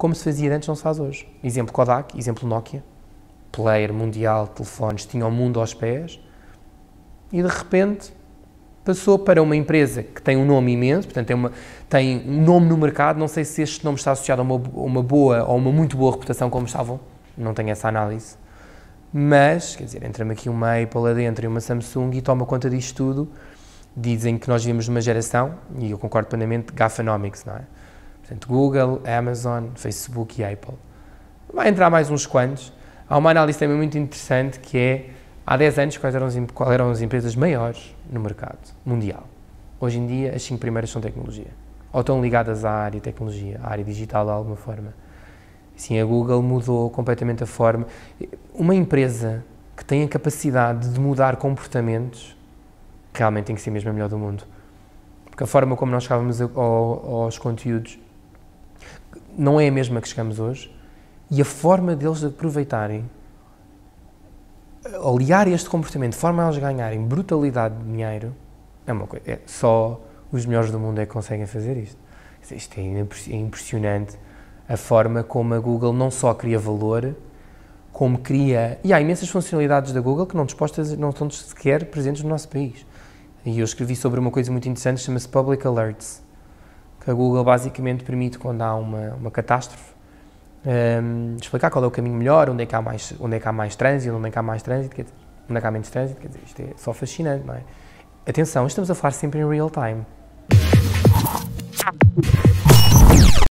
como se fazia antes, não se faz hoje. Exemplo Kodak, exemplo Nokia, player mundial, telefones, tinha o mundo aos pés e de repente passou para uma empresa que tem um nome imenso, portanto tem, uma, tem um nome no mercado, não sei se este nome está associado a uma, a uma boa ou uma muito boa reputação como estavam, não tenho essa análise, mas, quer dizer, entra-me aqui uma Apple dentro e uma Samsung e toma conta disto tudo, dizem que nós vivemos numa geração, e eu concordo plenamente, gafanomics, não é? Portanto, Google, Amazon, Facebook e Apple. Vai entrar mais uns quantos. Há uma análise também muito interessante que é há 10 anos quais eram, as, quais eram as empresas maiores no mercado mundial. Hoje em dia as 5 primeiras são tecnologia. Ou estão ligadas à área tecnologia, à área digital de alguma forma. Sim, a Google mudou completamente a forma. Uma empresa que tem a capacidade de mudar comportamentos realmente tem que ser mesmo a melhor do mundo. Porque a forma como nós chegávamos aos conteúdos não é a mesma que chegamos hoje, e a forma deles aproveitarem, aliar este comportamento de forma a eles ganharem brutalidade de dinheiro, é uma coisa, é só os melhores do mundo é que conseguem fazer isto. Isto é, é impressionante a forma como a Google não só cria valor, como cria. E há imensas funcionalidades da Google que não, dispostas, não estão sequer presentes no nosso país. E eu escrevi sobre uma coisa muito interessante, chama-se Public Alerts que a Google basicamente permite, quando há uma, uma catástrofe, um, ehm, explicar qual é o caminho melhor, onde é que há mais, onde é que há mais trânsito, onde é que há mais trânsito, quer dizer, onde é que há menos trânsito, quer dizer, isto é só fascinante, não é? Atenção, estamos a falar sempre em real time.